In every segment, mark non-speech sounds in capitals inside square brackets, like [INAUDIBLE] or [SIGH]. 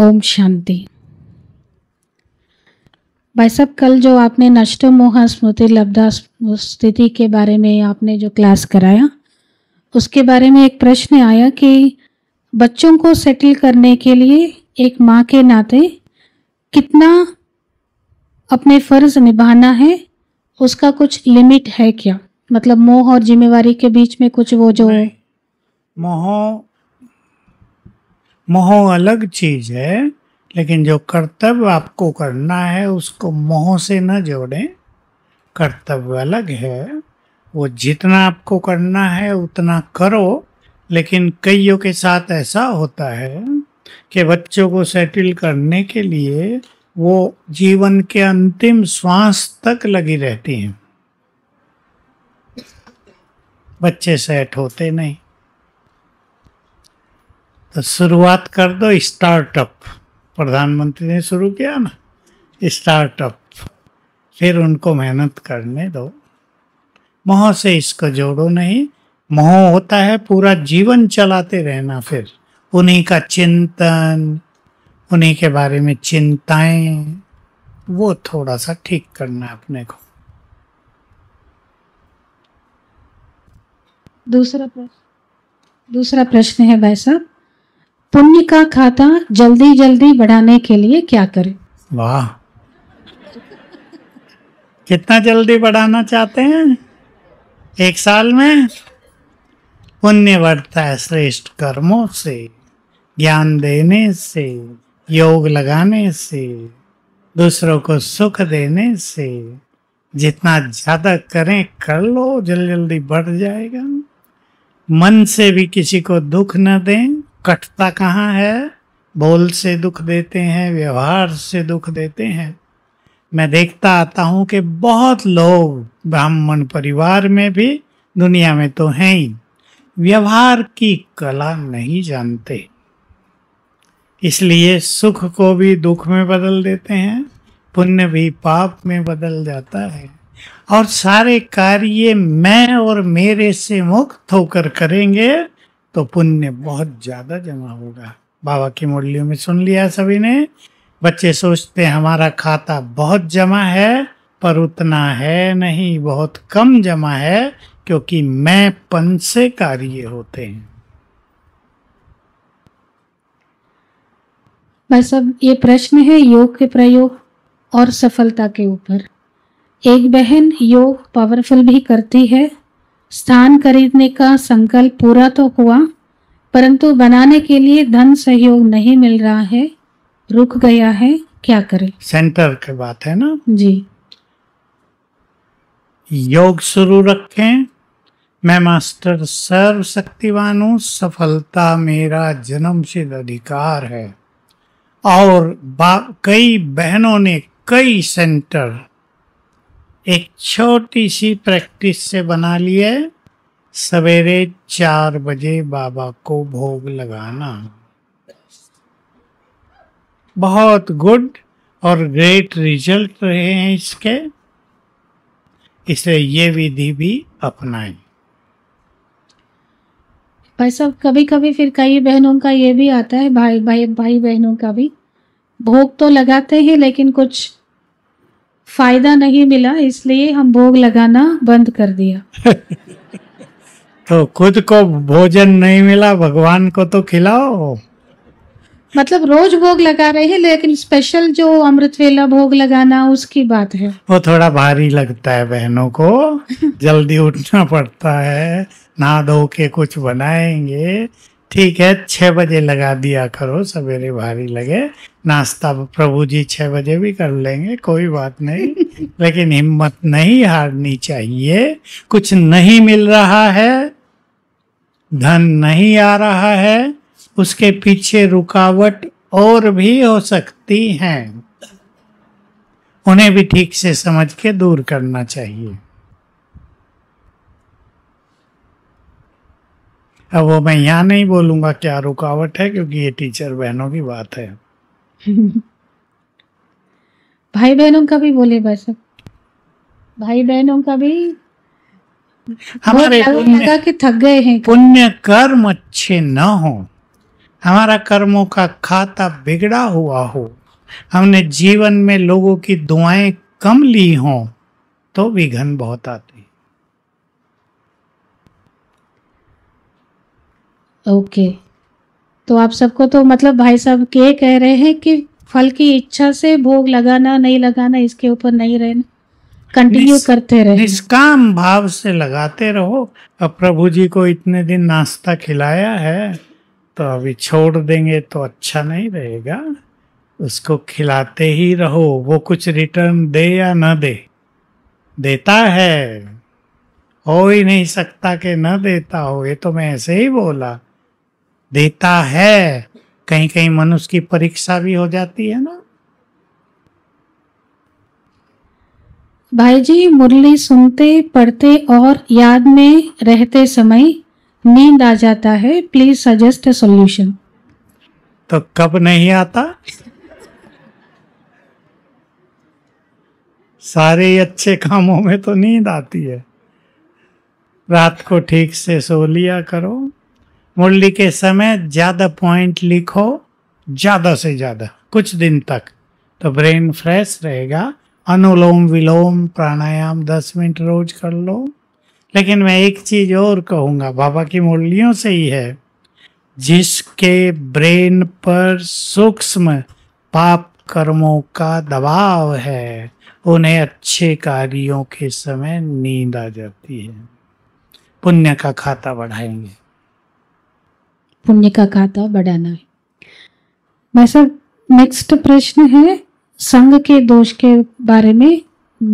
ओम शांति भाई साहब कल जो आपने नष्ट मोह स्मृति लब्धा स्थिति के बारे में आपने जो क्लास कराया उसके बारे में एक प्रश्न आया कि बच्चों को सेटल करने के लिए एक माँ के नाते कितना अपने फ़र्ज निभाना है उसका कुछ लिमिट है क्या मतलब मोह और जिम्मेवारी के बीच में कुछ वो जो है मोह मोह अलग चीज है लेकिन जो कर्तव्य आपको करना है उसको मोह से न जोड़ें कर्तव्य अलग है वो जितना आपको करना है उतना करो लेकिन कईयों के साथ ऐसा होता है कि बच्चों को सेटल करने के लिए वो जीवन के अंतिम श्वास तक लगी रहती हैं बच्चे सेट होते नहीं तो शुरुआत कर दो स्टार्टअप प्रधानमंत्री ने शुरू किया ना स्टार्टअप फिर उनको मेहनत करने दो मोह से इसको जोड़ो नहीं मोह होता है पूरा जीवन चलाते रहना फिर उन्हीं का चिंतन उन्हीं के बारे में चिंताएं वो थोड़ा सा ठीक करना है अपने को दूसरा प्रश्न दूसरा प्रश्न है भाई साहब पुण्य का खाता जल्दी जल्दी बढ़ाने के लिए क्या करें वाह कितना जल्दी बढ़ाना चाहते हैं एक साल में पुण्य बढ़ता है श्रेष्ठ कर्मों से ज्ञान देने से योग लगाने से दूसरों को सुख देने से जितना ज़्यादा करें कर लो जल्दी जल्दी बढ़ जाएगा मन से भी किसी को दुख न दें कटता कहाँ है बोल से दुख देते हैं व्यवहार से दुख देते हैं मैं देखता आता हूँ कि बहुत लोग ब्राह्मण परिवार में भी दुनिया में तो हैं ही व्यवहार की कला नहीं जानते इसलिए सुख को भी दुख में बदल देते हैं पुण्य भी पाप में बदल जाता है और सारे कार्य मैं और मेरे से मुक्त होकर करेंगे तो पुण्य बहुत ज़्यादा जमा होगा बाबा की मुरलियों में सुन लिया सभी ने बच्चे सोचते हमारा खाता बहुत जमा है पर उतना है नहीं बहुत कम जमा है क्योंकि मैं पन से कार्य होते हैं बस अब ये प्रश्न है योग के प्रयोग और सफलता के ऊपर एक बहन योग पावरफुल भी करती है स्थान खरीदने का संकल्प पूरा तो हुआ परंतु बनाने के लिए धन सहयोग नहीं मिल रहा है रुक गया है क्या करें सेंटर की बात है ना जी योग शुरू रखें मैं मास्टर सर्वशक्तिवान हूँ सफलता मेरा सिद्ध अधिकार है और कई बहनों ने कई सेंटर एक छोटी सी प्रैक्टिस से बना लिए सवेरे चार बजे बाबा को भोग लगाना बहुत गुड और ग्रेट रिजल्ट रहे हैं इसके इसलिए ये विधि भी अपनाएं भाई साहब कभी कभी फिर कई बहनों का ये भी आता है भाई भाई भाई बहनों का भी भोग तो लगाते हैं लेकिन कुछ फायदा नहीं मिला इसलिए हम भोग लगाना बंद कर दिया [LAUGHS] तो खुद को भोजन नहीं मिला भगवान को तो खिलाओ मतलब रोज भोग लगा रहे हैं लेकिन स्पेशल जो अमृत वेला भोग लगाना उसकी बात है वो थोड़ा भारी लगता है बहनों को [LAUGHS] जल्दी उठना पड़ता है नहा धो के कुछ बनाएंगे ठीक है छः बजे लगा दिया करो सवेरे भारी लगे नाश्ता प्रभु जी छः बजे भी कर लेंगे कोई बात नहीं [LAUGHS] लेकिन हिम्मत नहीं हारनी चाहिए कुछ नहीं मिल रहा है धन नहीं आ रहा है उसके पीछे रुकावट और भी हो सकती हैं उन्हें भी ठीक से समझ के दूर करना चाहिए अब वो मैं यहाँ नहीं बोलूँगा क्या रुकावट है क्योंकि ये टीचर बहनों की बात है [LAUGHS] भाई बहनों का भी बोले बस भाई बहनों का भी हमारे लगा के थक गए हैं पुण्य कर्म अच्छे न हो हमारा कर्मों का खाता बिगड़ा हुआ हो हमने जीवन में लोगों की दुआएं कम ली हो तो विघन बहुत आते ओके तो आप सबको तो मतलब भाई साहब के कह रहे हैं कि फल की इच्छा से भोग लगाना नहीं लगाना इसके ऊपर नहीं रहना कंटिन्यू करते रहे निष्काम भाव से लगाते रहो अब प्रभु जी को इतने दिन नाश्ता खिलाया है तो अभी छोड़ देंगे तो अच्छा नहीं रहेगा उसको खिलाते ही रहो वो कुछ रिटर्न दे या ना दे देता है हो ही नहीं सकता कि न देता हो ये तो मैं ऐसे ही बोला देता है कहीं कहीं मनुष्य की परीक्षा भी हो जाती है ना भाई जी मुरली सुनते पढ़ते और याद में रहते समय नींद आ जाता है प्लीज सजेस्ट सॉल्यूशन तो कब नहीं आता सारे अच्छे कामों में तो नींद आती है रात को ठीक से सो लिया करो मुरली के समय ज़्यादा पॉइंट लिखो ज़्यादा से ज़्यादा कुछ दिन तक तो ब्रेन फ्रेश रहेगा अनुलोम विलोम प्राणायाम दस मिनट रोज कर लो लेकिन मैं एक चीज़ और कहूँगा बाबा की मुरलियों से ही है जिसके ब्रेन पर सूक्ष्म पाप कर्मों का दबाव है उन्हें अच्छे कार्यों के समय नींद आ जाती है पुण्य का खाता बढ़ाएंगे पुण्य का खाता बढ़ाना है भाई साहब नेक्स्ट प्रश्न है संघ के दोष के बारे में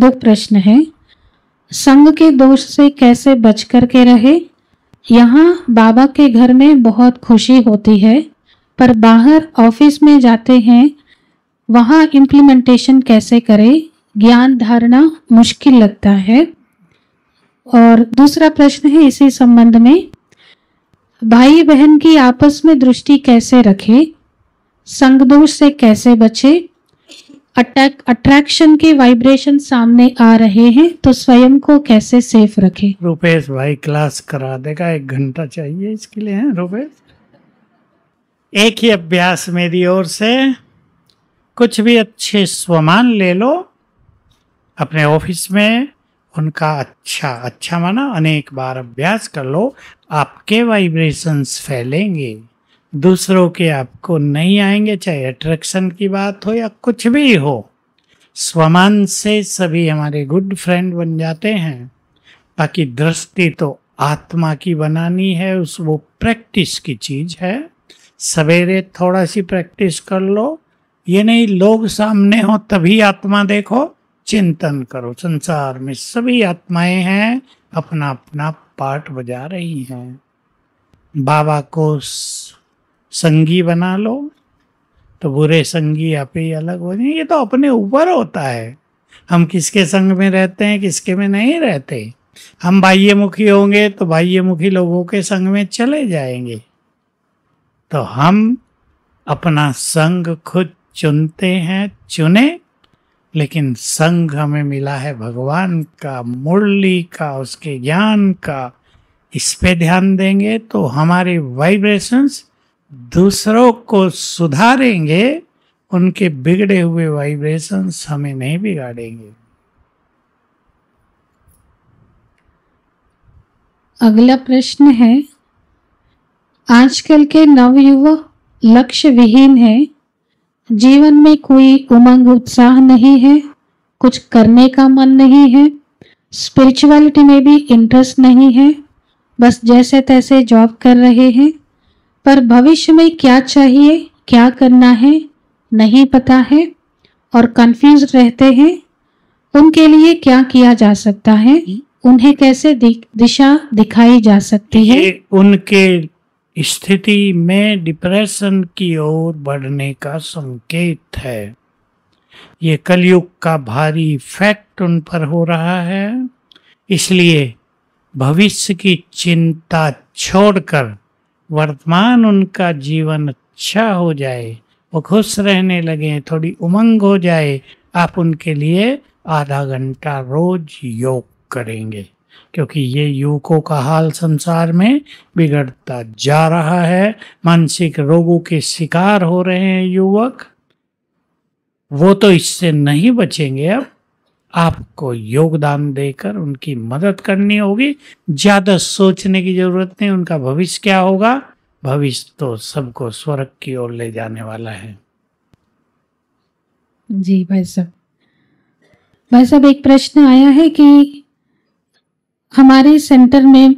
दो प्रश्न है संघ के दोष से कैसे बच कर के रहे यहाँ बाबा के घर में बहुत खुशी होती है पर बाहर ऑफिस में जाते हैं वहाँ इम्प्लीमेंटेशन कैसे करें ज्ञान धारणा मुश्किल लगता है और दूसरा प्रश्न है इसी संबंध में भाई बहन की आपस में दृष्टि कैसे रखे संगदोष से कैसे बचे अटैक अट्रैक्शन के वाइब्रेशन सामने आ रहे हैं तो स्वयं को कैसे सेफ रखे रुपेश भाई क्लास करा देगा एक घंटा चाहिए इसके लिए है रुपेश एक ही अभ्यास मेरी ओर से कुछ भी अच्छे स्वमान ले लो अपने ऑफिस में उनका अच्छा अच्छा माना अनेक बार अभ्यास कर लो आपके वाइब्रेशंस फैलेंगे दूसरों के आपको नहीं आएंगे चाहे अट्रैक्शन की बात हो या कुछ भी हो स्वमान से सभी हमारे गुड फ्रेंड बन जाते हैं बाकी दृष्टि तो आत्मा की बनानी है उस वो प्रैक्टिस की चीज़ है सवेरे थोड़ा सी प्रैक्टिस कर लो ये नहीं लोग सामने हो तभी आत्मा देखो चिंतन करो संसार में सभी आत्माएं हैं अपना अपना पाठ बजा रही हैं बाबा को संगी बना लो तो बुरे संगी आप ही अलग हो जाए ये तो अपने ऊपर होता है हम किसके संग में रहते हैं किसके में नहीं रहते हम बाह्यमुखी होंगे तो बाह्यमुखी लोगों के संग में चले जाएंगे तो हम अपना संग खुद चुनते हैं चुने लेकिन संग हमें मिला है भगवान का मुरली का उसके ज्ञान का इस पे ध्यान देंगे तो हमारे वाइब्रेशंस दूसरों को सुधारेंगे उनके बिगड़े हुए वाइब्रेशंस हमें नहीं बिगाड़ेंगे अगला प्रश्न है आजकल के नवयुवा लक्ष्य विहीन है जीवन में कोई उमंग उत्साह नहीं है कुछ करने का मन नहीं है स्पिरिचुअलिटी में भी इंटरेस्ट नहीं है बस जैसे तैसे जॉब कर रहे हैं पर भविष्य में क्या चाहिए क्या करना है नहीं पता है और कंफ्यूज रहते हैं उनके लिए क्या किया जा सकता है उन्हें कैसे दिशा दिखाई जा सकती है उनके स्थिति में डिप्रेशन की ओर बढ़ने का संकेत है ये कलयुग का भारी इफेक्ट उन पर हो रहा है इसलिए भविष्य की चिंता छोड़कर वर्तमान उनका जीवन अच्छा हो जाए वो खुश रहने लगे थोड़ी उमंग हो जाए आप उनके लिए आधा घंटा रोज योग करेंगे क्योंकि ये युवकों का हाल संसार में बिगड़ता जा रहा है मानसिक रोगों के शिकार हो रहे हैं युवक वो तो इससे नहीं बचेंगे अब आपको योगदान देकर उनकी मदद करनी होगी ज़्यादा सोचने की ज़रूरत नहीं उनका भविष्य क्या होगा भविष्य तो सबको स्वर्ग की ओर ले जाने वाला है जी भाई साहब भाई साहब एक प्रश्न आया है कि हमारे सेंटर में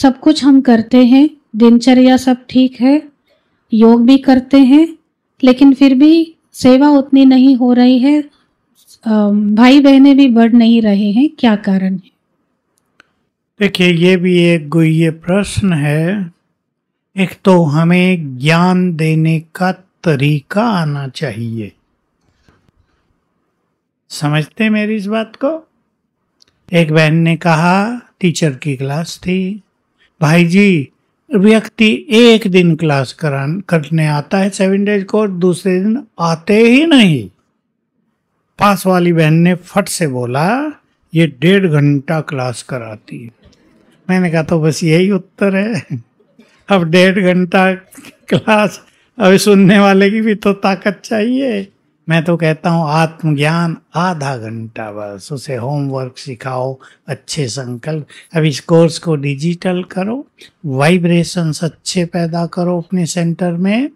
सब कुछ हम करते हैं दिनचर्या सब ठीक है योग भी करते हैं लेकिन फिर भी सेवा उतनी नहीं हो रही है भाई बहने भी बढ़ नहीं रहे हैं क्या कारण है देखिए ये भी एक गुह्य प्रश्न है एक तो हमें ज्ञान देने का तरीका आना चाहिए समझते मेरी इस बात को एक बहन ने कहा टीचर की क्लास थी भाई जी व्यक्ति एक दिन क्लास करान करने आता है सेवन डेज कोर्स दूसरे दिन आते ही नहीं पास वाली बहन ने फट से बोला ये डेढ़ घंटा क्लास कराती है मैंने कहा तो बस यही उत्तर है अब डेढ़ घंटा क्लास अभी सुनने वाले की भी तो ताकत चाहिए मैं तो कहता हूँ आत्मज्ञान आधा घंटा बस उसे होमवर्क सिखाओ अच्छे संकल्प अब इस कोर्स को डिजिटल करो वाइब्रेशंस अच्छे पैदा करो अपने सेंटर में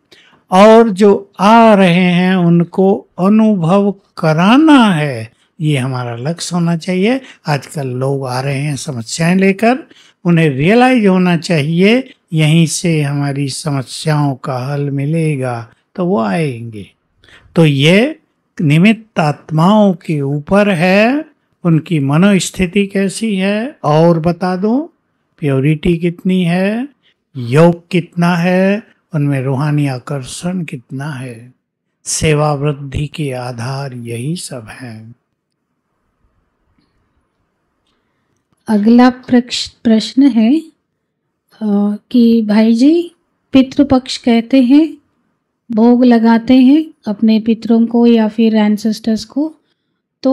और जो आ रहे हैं उनको अनुभव कराना है ये हमारा लक्ष्य होना चाहिए आजकल लोग आ रहे हैं समस्याएं लेकर उन्हें रियलाइज होना चाहिए यहीं से हमारी समस्याओं का हल मिलेगा तो वो आएंगे तो ये निमित्त आत्माओं के ऊपर है उनकी मनोस्थिति कैसी है और बता दो प्योरिटी कितनी है योग कितना है उनमें रूहानी आकर्षण कितना है सेवा वृद्धि के आधार यही सब है अगला प्रश्न है कि भाई जी पितृपक्ष कहते हैं भोग लगाते हैं अपने पितरों को या फिर एनसेस्टर्स को तो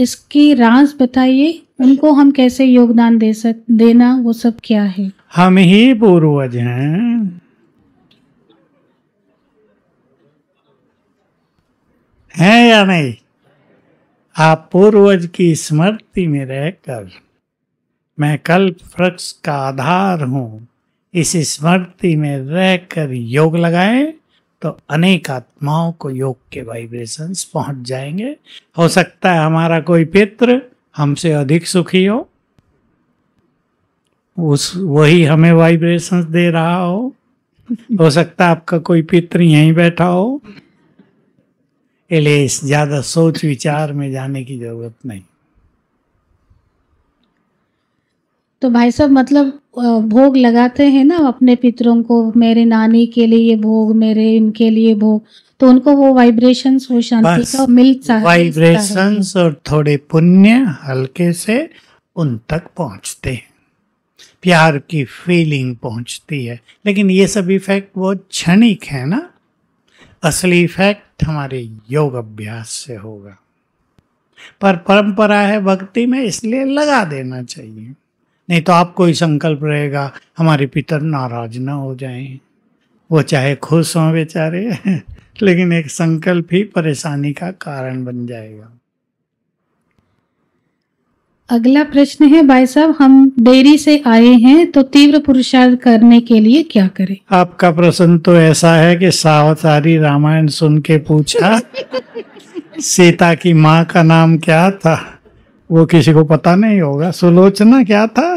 इसकी राज बताइए उनको हम कैसे योगदान दे सक देना वो सब क्या है हम ही पूर्वज हैं हैं या नहीं आप पूर्वज की स्मृति में रहकर मैं कल्प वृक्ष का आधार हूँ इस स्मृति में रहकर योग लगाए तो अनेक आत्माओं को योग के वाइब्रेशंस पहुंच जाएंगे हो सकता है हमारा कोई पित्र हमसे अधिक सुखी हो उस वही हमें वाइब्रेशंस दे रहा हो हो सकता है आपका कोई पित्र यहीं बैठा हो इसलिए ज़्यादा सोच विचार में जाने की ज़रूरत नहीं तो भाई साहब मतलब भोग लगाते हैं ना अपने पितरों को मेरे नानी के लिए भोग मेरे इनके लिए भोग तो उनको वो वाइब्रेशंस वो शांति का मिल वाइब्रेशंस और थोड़े पुण्य हल्के से उन तक पहुंचते हैं प्यार की फीलिंग पहुंचती है लेकिन ये सब इफेक्ट वो क्षणिक है ना असली इफेक्ट हमारे योग अभ्यास से होगा पर परंपरा है भक्ति में इसलिए लगा देना चाहिए नहीं तो आपको ही संकल्प रहेगा हमारे पितर नाराज ना हो जाए वो चाहे खुश हों बेचारे [LAUGHS] लेकिन एक संकल्प ही परेशानी का कारण बन जाएगा अगला प्रश्न है भाई साहब हम डेरी से आए हैं तो तीव्र पुरुषार्थ करने के लिए क्या करें आपका प्रश्न तो ऐसा है कि सावतारी रामायण सुन के पूछा [LAUGHS] सीता की माँ का नाम क्या था वो किसी को पता नहीं होगा सुलोचना क्या था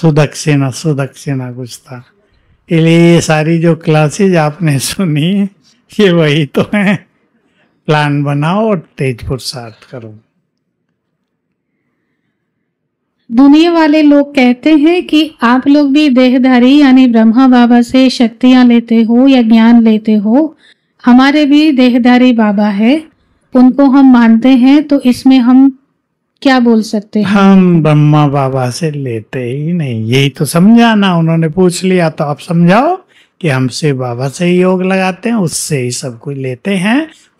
सुदक्षिणा सुदक्षिणा कुछ था इसलिए ये सारी जो क्लासेज आपने सुनी ये वही तो है प्लान बनाओ और तेज पुरुषार्थ करो दुनिया वाले लोग कहते हैं कि आप लोग भी देहधारी यानी ब्रह्मा बाबा से शक्तियां लेते हो या ज्ञान लेते हो हमारे भी देहधारी बाबा है उनको हम मानते हैं तो इसमें हम क्या बोल सकते हैं हम ब्रह्मा बाबा से लेते ही नहीं यही तो समझाना उन्होंने पूछ लिया तो आप समझाओ कि हमसे बाबा से ही योग लगाते हैं उससे ही सब कुछ लेते हैं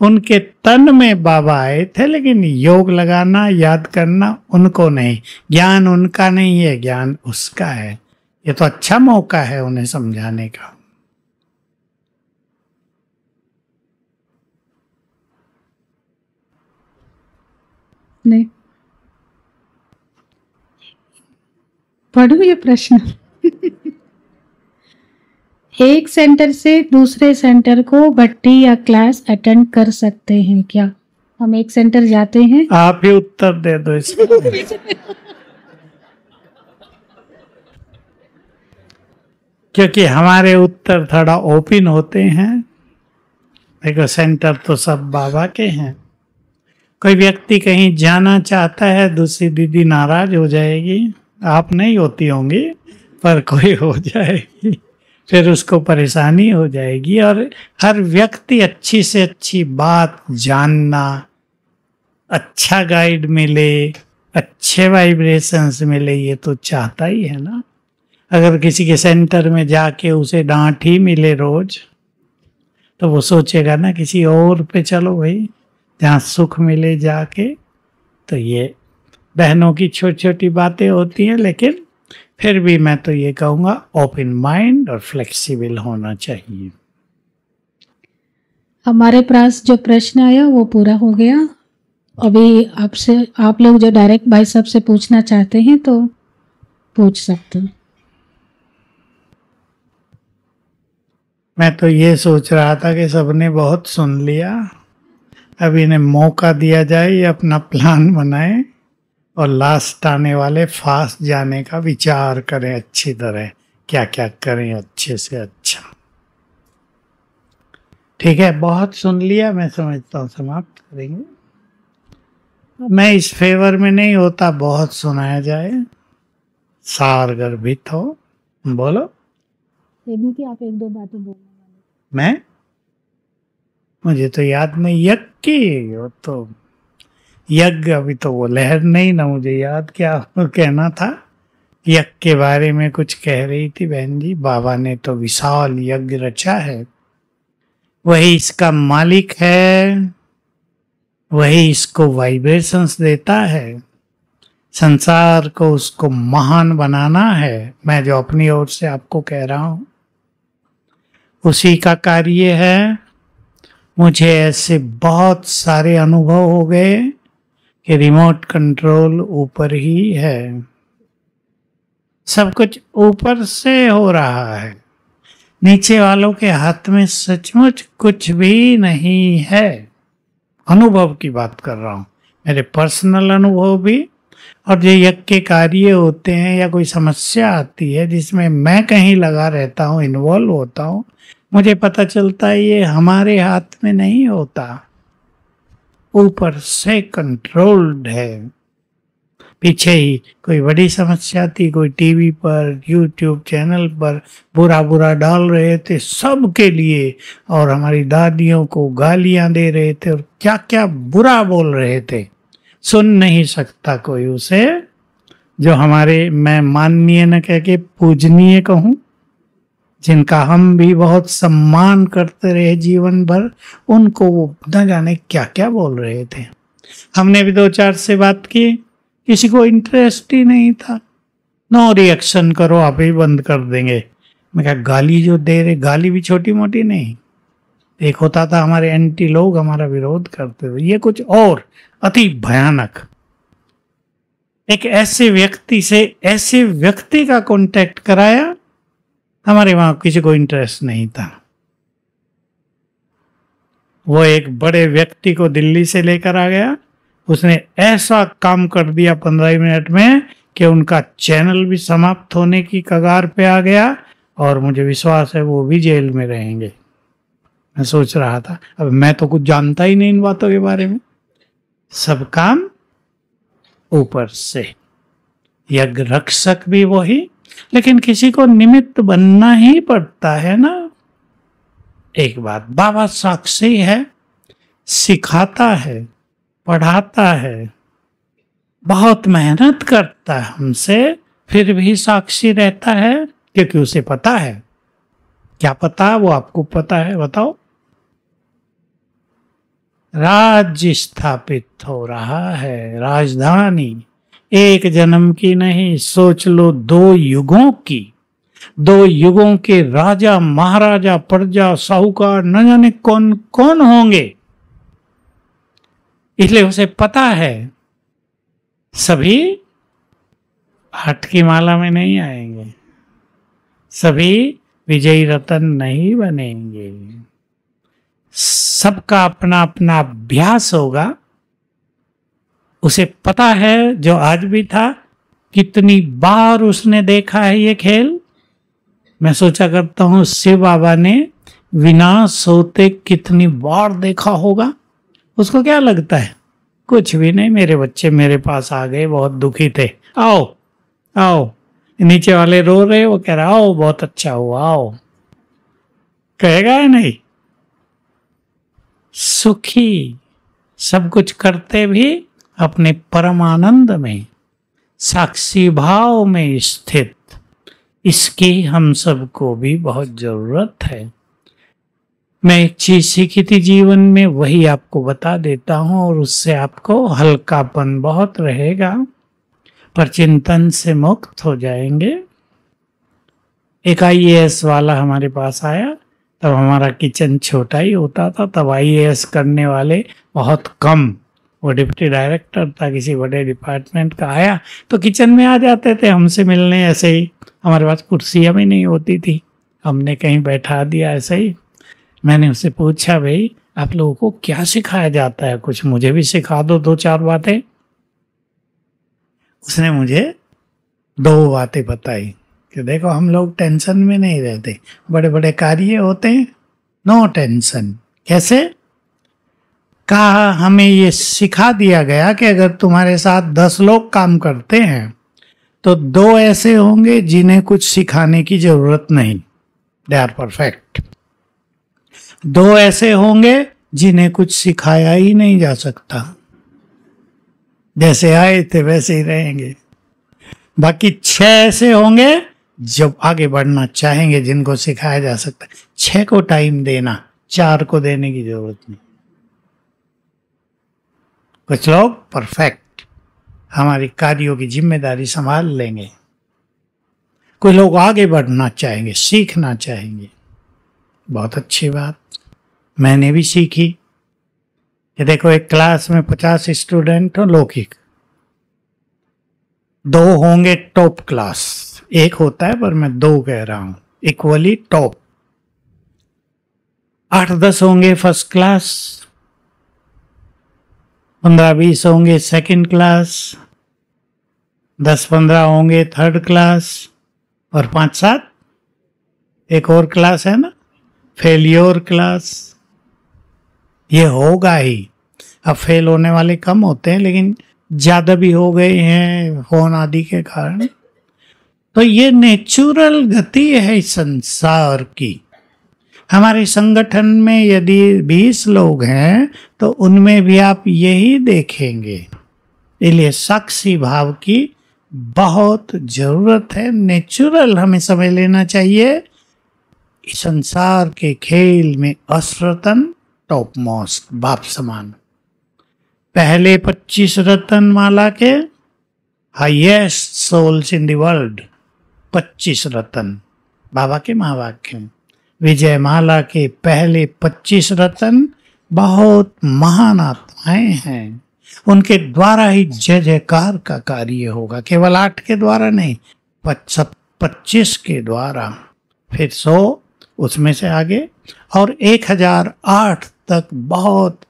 उनके तन में बाबा आए थे लेकिन योग लगाना याद करना उनको नहीं ज्ञान उनका नहीं है ज्ञान उसका है ये तो अच्छा मौका है उन्हें समझाने का नहीं पढ़ू ये प्रश्न एक सेंटर से दूसरे सेंटर को भट्टी या क्लास अटेंड कर सकते हैं क्या हम एक सेंटर जाते हैं आप ही उत्तर दे दो क्योंकि हमारे उत्तर थोड़ा ओपन होते हैं देखो सेंटर तो सब बाबा के हैं कोई व्यक्ति कहीं जाना चाहता है दूसरी दीदी नाराज हो जाएगी आप नहीं होती होंगी पर कोई हो जाएगी फिर उसको परेशानी हो जाएगी और हर व्यक्ति अच्छी से अच्छी बात जानना अच्छा गाइड मिले अच्छे वाइब्रेशंस मिले ये तो चाहता ही है ना अगर किसी के सेंटर में जाके उसे डांट ही मिले रोज तो वो सोचेगा ना किसी और पे चलो भाई जहाँ सुख मिले जाके तो ये बहनों की छोटी छोटी बातें होती हैं लेकिन फिर भी मैं तो ये कहूँगा ओपन माइंड और फ्लेक्सिबल होना चाहिए हमारे पास जो प्रश्न आया वो पूरा हो गया अभी आपसे आप लोग जो डायरेक्ट भाई साहब से पूछना चाहते हैं तो पूछ सकते हैं मैं तो ये सोच रहा था कि सबने बहुत सुन लिया अब इन्हें मौका दिया जाए अपना प्लान बनाए और लास्ट आने वाले फास्ट जाने का विचार करें अच्छी तरह क्या क्या करें अच्छे से अच्छा ठीक है बहुत सुन लिया मैं समझता हूँ समाप्त करेंगे मैं इस फेवर में नहीं होता बहुत सुनाया जाए सार गर्भित हो बोलो की आप एक दो बातें बोल मैं मुझे तो याद नहीं यक वो तो यज्ञ अभी तो वो लहर नहीं ना मुझे याद क्या कहना था यज्ञ के बारे में कुछ कह रही थी बहन जी बाबा ने तो विशाल यज्ञ रचा है वही इसका मालिक है वही इसको वाइब्रेशंस देता है संसार को उसको महान बनाना है मैं जो अपनी ओर से आपको कह रहा हूँ उसी का कार्य है मुझे ऐसे बहुत सारे अनुभव हो गए कि रिमोट कंट्रोल ऊपर ही है सब कुछ ऊपर से हो रहा है नीचे वालों के हाथ में सचमुच कुछ भी नहीं है अनुभव की बात कर रहा हूँ मेरे पर्सनल अनुभव भी और जो यज्ञ के कार्य होते हैं या कोई समस्या आती है जिसमें मैं कहीं लगा रहता हूँ इन्वॉल्व होता हूँ मुझे पता चलता है ये हमारे हाथ में नहीं होता ऊपर से कंट्रोल्ड है पीछे ही कोई बड़ी समस्या थी कोई टीवी पर यूट्यूब चैनल पर बुरा बुरा डाल रहे थे सब के लिए और हमारी दादियों को गालियां दे रहे थे और क्या क्या बुरा बोल रहे थे सुन नहीं सकता कोई उसे जो हमारे मैं माननीय न कह के पूजनीय कहूँ जिनका हम भी बहुत सम्मान करते रहे जीवन भर उनको वो न जाने क्या क्या बोल रहे थे हमने भी दो चार से बात की किसी को इंटरेस्ट ही नहीं था नो रिएक्शन करो आप ही बंद कर देंगे मैं क्या गाली जो दे रहे गाली भी छोटी मोटी नहीं एक होता था हमारे एंटी लोग हमारा विरोध करते थे ये कुछ और अति भयानक एक ऐसे व्यक्ति से ऐसे व्यक्ति का कांटेक्ट कराया हमारे वहां किसी को इंटरेस्ट नहीं था वो एक बड़े व्यक्ति को दिल्ली से लेकर आ गया उसने ऐसा काम कर दिया पंद्रह मिनट में कि उनका चैनल भी समाप्त होने की कगार पे आ गया और मुझे विश्वास है वो भी जेल में रहेंगे मैं सोच रहा था अब मैं तो कुछ जानता ही नहीं इन बातों के बारे में सब काम ऊपर से यज्ञ रक्षक भी वही लेकिन किसी को निमित्त बनना ही पड़ता है ना एक बात बाबा साक्षी है सिखाता है पढ़ाता है बहुत मेहनत करता है हमसे फिर भी साक्षी रहता है क्योंकि उसे पता है क्या पता वो आपको पता है बताओ राज्य स्थापित हो रहा है राजधानी एक जन्म की नहीं सोच लो दो युगों की दो युगों के राजा महाराजा प्रजा साहूकार न जाने कौन कौन होंगे इसलिए उसे पता है सभी हट की माला में नहीं आएंगे सभी विजयी रतन नहीं बनेंगे सबका अपना अपना अभ्यास होगा उसे पता है जो आज भी था कितनी बार उसने देखा है ये खेल मैं सोचा करता हूँ शिव बाबा ने विनाश होते कितनी बार देखा होगा उसको क्या लगता है कुछ भी नहीं मेरे बच्चे मेरे पास आ गए बहुत दुखी थे आओ आओ नीचे वाले रो रहे वो कह रहा आओ बहुत अच्छा हुआ आओ कहेगा या नहीं सुखी सब कुछ करते भी अपने परमानंद में साक्षी भाव में स्थित इसकी हम सबको भी बहुत ज़रूरत है मैं एक चीज सीखी थी जीवन में वही आपको बता देता हूँ और उससे आपको हल्कापन बहुत रहेगा पर चिंतन से मुक्त हो जाएंगे एक आई वाला हमारे पास आया तब हमारा किचन छोटा ही होता था तब आई करने वाले बहुत कम वो डिप्टी डायरेक्टर था किसी बड़े डिपार्टमेंट का आया तो किचन में आ जाते थे हमसे मिलने ऐसे ही हमारे पास कुर्सियाँ भी नहीं होती थी हमने कहीं बैठा दिया ऐसे ही मैंने उससे पूछा भाई आप लोगों को क्या सिखाया जाता है कुछ मुझे भी सिखा दो दो चार बातें उसने मुझे दो बातें बताई कि देखो हम लोग टेंशन में नहीं रहते बड़े बड़े कार्य होते हैं नो टेंशन कैसे कहा हमें ये सिखा दिया गया कि अगर तुम्हारे साथ दस लोग काम करते हैं तो दो ऐसे होंगे जिन्हें कुछ सिखाने की जरूरत नहीं दे आर परफेक्ट दो ऐसे होंगे जिन्हें कुछ सिखाया ही नहीं जा सकता जैसे आए थे वैसे ही रहेंगे बाकी छह ऐसे होंगे जब आगे बढ़ना चाहेंगे जिनको सिखाया जा सकता है छह को टाइम देना चार को देने की जरूरत नहीं कुछ लोग परफेक्ट हमारी कार्यों की जिम्मेदारी संभाल लेंगे कुछ लोग आगे बढ़ना चाहेंगे सीखना चाहेंगे बहुत अच्छी बात मैंने भी सीखी कि देखो एक क्लास में पचास स्टूडेंट हो लौकिक दो होंगे टॉप क्लास एक होता है पर मैं दो कह रहा हूं इक्वली टॉप आठ दस होंगे फर्स्ट क्लास पंद्रह बीस होंगे सेकंड क्लास दस पंद्रह होंगे थर्ड क्लास और पांच सात एक और क्लास है ना फेलियोर क्लास ये होगा ही अब फेल होने वाले कम होते हैं लेकिन ज़्यादा भी हो गए हैं फोन आदि के कारण तो ये नेचुरल गति है संसार की हमारे संगठन में यदि बीस लोग हैं तो उनमें भी आप यही देखेंगे इसलिए साक्षी भाव की बहुत जरूरत है नेचुरल हमें समझ लेना चाहिए संसार के खेल में अश्रतन टॉप मोस्ट बाप समान पहले 25 रतन माला के highest souls in the world 25 रतन बाबा के महावाक्य विजयमाला के पहले 25 रतन बहुत महान आत्माएं हैं उनके द्वारा ही जय जयकार का कार्य होगा केवल आठ के द्वारा नहीं पच्चीस के द्वारा फिर सौ उसमें से आगे और एक हजार आठ तक बहुत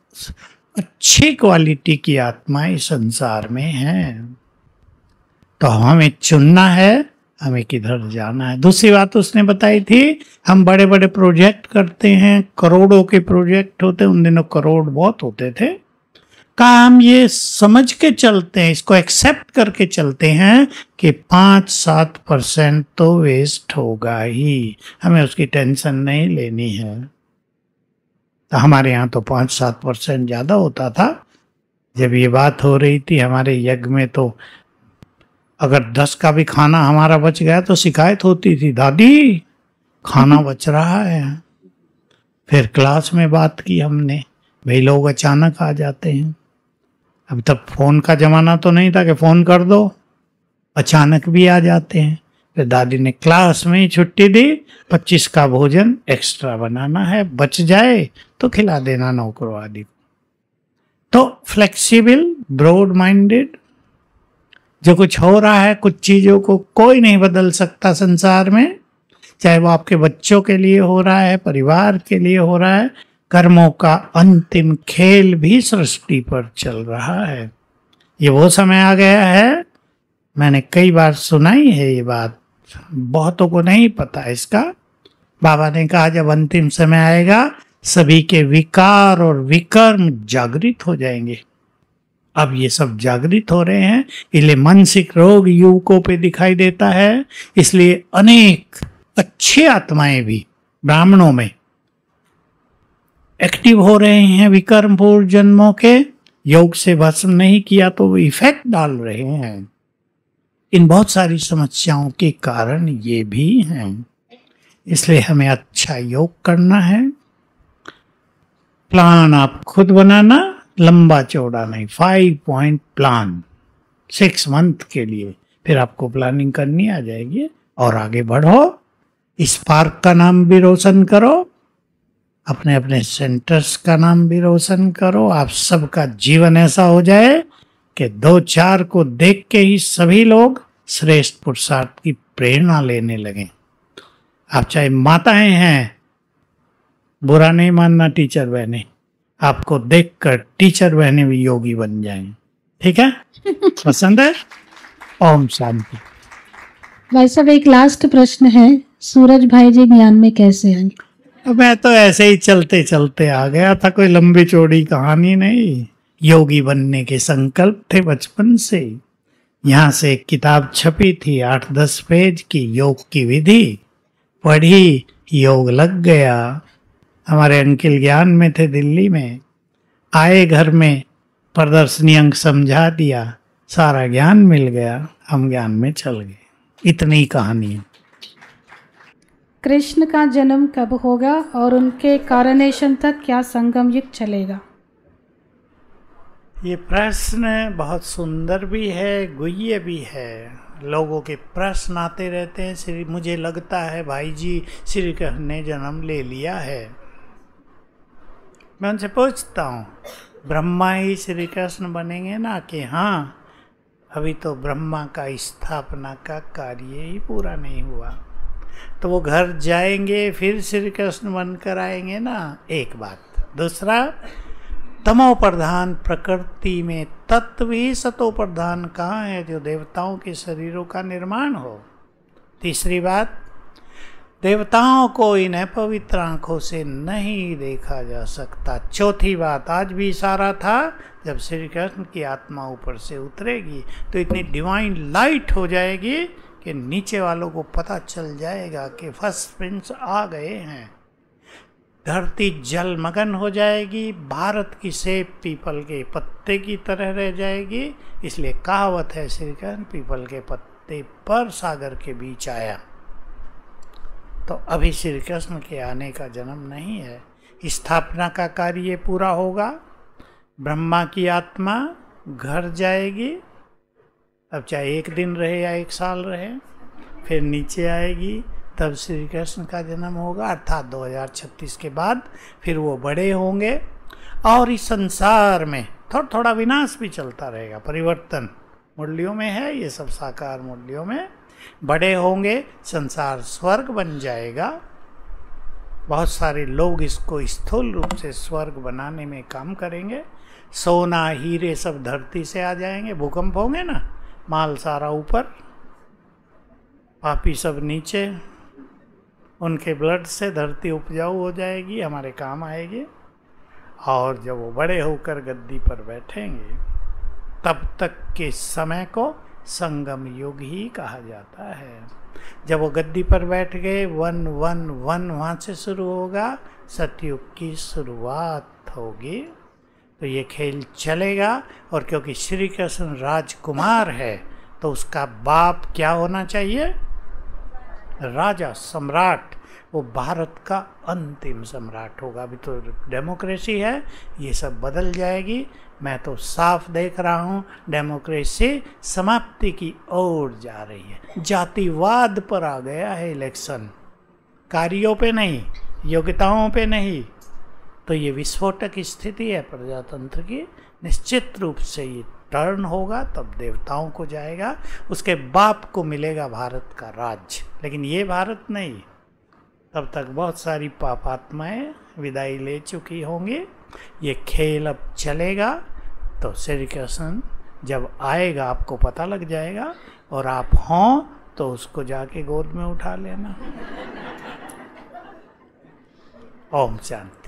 अच्छी क्वालिटी की आत्माएं संसार में हैं तो हमें चुनना है हमें किधर जाना है दूसरी बात उसने बताई थी हम बड़े बड़े प्रोजेक्ट करते हैं करोड़ों के प्रोजेक्ट होते उन दिनों करोड़ बहुत होते थे का हम ये समझ के चलते हैं इसको एक्सेप्ट करके चलते हैं कि पाँच सात परसेंट तो वेस्ट होगा ही हमें उसकी टेंशन नहीं लेनी है तो हमारे यहाँ तो पाँच सात परसेंट ज़्यादा होता था जब ये बात हो रही थी हमारे यज्ञ में तो अगर दस का भी खाना हमारा बच गया तो शिकायत होती थी दादी खाना [LAUGHS] बच रहा है फिर क्लास में बात की हमने भाई लोग अचानक आ जाते हैं अब तब फ़ोन का ज़माना तो नहीं था कि फ़ोन कर दो अचानक भी आ जाते हैं फिर दादी ने क्लास में ही छुट्टी दी पच्चीस का भोजन एक्स्ट्रा बनाना है बच जाए तो खिला देना नौकरवादी को तो फ्लेक्सिबल ब्रॉड माइंडेड जो कुछ हो रहा है कुछ चीज़ों को कोई नहीं बदल सकता संसार में चाहे वो आपके बच्चों के लिए हो रहा है परिवार के लिए हो रहा है कर्मों का अंतिम खेल भी सृष्टि पर चल रहा है ये वो समय आ गया है मैंने कई बार सुनाई है ये बात बहुतों को नहीं पता इसका बाबा ने कहा जब अंतिम समय आएगा सभी के विकार और विकर्म जागृत हो जाएंगे अब ये सब जागृत हो रहे हैं इसलिए मानसिक रोग युवकों पे दिखाई देता है इसलिए अनेक अच्छे आत्माएं भी ब्राह्मणों में एक्टिव हो रहे हैं विकर्म पूर्व जन्मों के योग से भाषण नहीं किया तो वो इफेक्ट डाल रहे हैं इन बहुत सारी समस्याओं के कारण ये भी हैं इसलिए हमें अच्छा योग करना है प्लान आप खुद बनाना लंबा चौड़ा नहीं five point plan six month के लिए फिर आपको प्लानिंग करनी आ जाएगी और आगे बढ़ो इस पार्क का नाम भी रोशन करो अपने अपने सेंटर्स का नाम भी रोशन करो आप सबका जीवन ऐसा हो जाए कि दो चार को देख के ही सभी लोग श्रेष्ठ पुरुषार्थ की प्रेरणा लेने लगे आप चाहे माताएं हैं बुरा नहीं मानना टीचर बहने आपको देखकर टीचर बहने भी योगी बन जाए ठीक है [LAUGHS] पसंद है ओम शांति भाई साहब एक लास्ट प्रश्न है सूरज भाई जी ज्ञान में कैसे आए मैं तो ऐसे ही चलते चलते आ गया था कोई लंबी चौड़ी कहानी नहीं योगी बनने के संकल्प थे बचपन से यहाँ से एक किताब छपी थी आठ दस पेज की योग की विधि पढ़ी योग लग गया हमारे अंकिल ज्ञान में थे दिल्ली में आए घर में प्रदर्शनी अंक समझा दिया सारा ज्ञान मिल गया हम ज्ञान में चल गए इतनी कहानी कृष्ण का जन्म कब होगा और उनके कारणेशन तक क्या संगम युग चलेगा ये प्रश्न बहुत सुंदर भी है गुह्य भी है लोगों के प्रश्न आते रहते हैं श्री मुझे लगता है भाई जी श्री कृष्ण ने जन्म ले लिया है मैं उनसे पूछता हूँ ब्रह्मा ही श्री कृष्ण बनेंगे ना कि हाँ अभी तो ब्रह्मा का स्थापना का कार्य ही पूरा नहीं हुआ तो वो घर जाएंगे फिर श्री कृष्ण बनकर आएंगे ना एक बात दूसरा तमो प्रधान प्रकृति में तत्व ही सतो प्रधान कहाँ है जो देवताओं के शरीरों का निर्माण हो तीसरी बात देवताओं को इन्हें पवित्र आंखों से नहीं देखा जा सकता चौथी बात आज भी इशारा था जब श्री कृष्ण की आत्मा ऊपर से उतरेगी तो इतनी डिवाइन लाइट हो जाएगी कि नीचे वालों को पता चल जाएगा कि फर्स्ट प्रिंस आ गए हैं धरती जलमगन हो जाएगी भारत की सेब पीपल के पत्ते की तरह रह जाएगी इसलिए कहावत है श्री कृष्ण पीपल के पत्ते पर सागर के बीच आया तो अभी श्री कृष्ण के आने का जन्म नहीं है स्थापना का कार्य पूरा होगा ब्रह्मा की आत्मा घर जाएगी अब चाहे एक दिन रहे या एक साल रहे फिर नीचे आएगी तब श्री कृष्ण का जन्म होगा अर्थात 2036 के बाद फिर वो बड़े होंगे और इस संसार में थोड़ा थोड़ा विनाश भी चलता रहेगा परिवर्तन मुरलियों में है ये सब साकार मुरलियों में बड़े होंगे संसार स्वर्ग बन जाएगा बहुत सारे लोग इसको स्थूल रूप से स्वर्ग बनाने में काम करेंगे सोना हीरे सब धरती से आ जाएंगे भूकंप होंगे ना माल सारा ऊपर पापी सब नीचे उनके ब्लड से धरती उपजाऊ हो जाएगी हमारे काम आएगी और जब वो बड़े होकर गद्दी पर बैठेंगे तब तक के समय को संगम युग ही कहा जाता है जब वो गद्दी पर बैठ गए वन वन वन वहाँ से शुरू होगा सतयुग की शुरुआत होगी तो ये खेल चलेगा और क्योंकि श्री कृष्ण राजकुमार है तो उसका बाप क्या होना चाहिए राजा सम्राट वो भारत का अंतिम सम्राट होगा अभी तो डेमोक्रेसी है ये सब बदल जाएगी मैं तो साफ देख रहा हूँ डेमोक्रेसी समाप्ति की ओर जा रही है जातिवाद पर आ गया है इलेक्शन कार्यों पे नहीं योग्यताओं पे नहीं तो ये विस्फोटक स्थिति है प्रजातंत्र की निश्चित रूप से ये टर्न होगा तब देवताओं को जाएगा उसके बाप को मिलेगा भारत का राज्य लेकिन ये भारत नहीं तब तक बहुत सारी पाप आत्माएं विदाई ले चुकी होंगी ये खेल अब चलेगा तो श्री कृष्ण जब आएगा आपको पता लग जाएगा और आप हों तो उसको जाके गोद में उठा लेना ओम शांति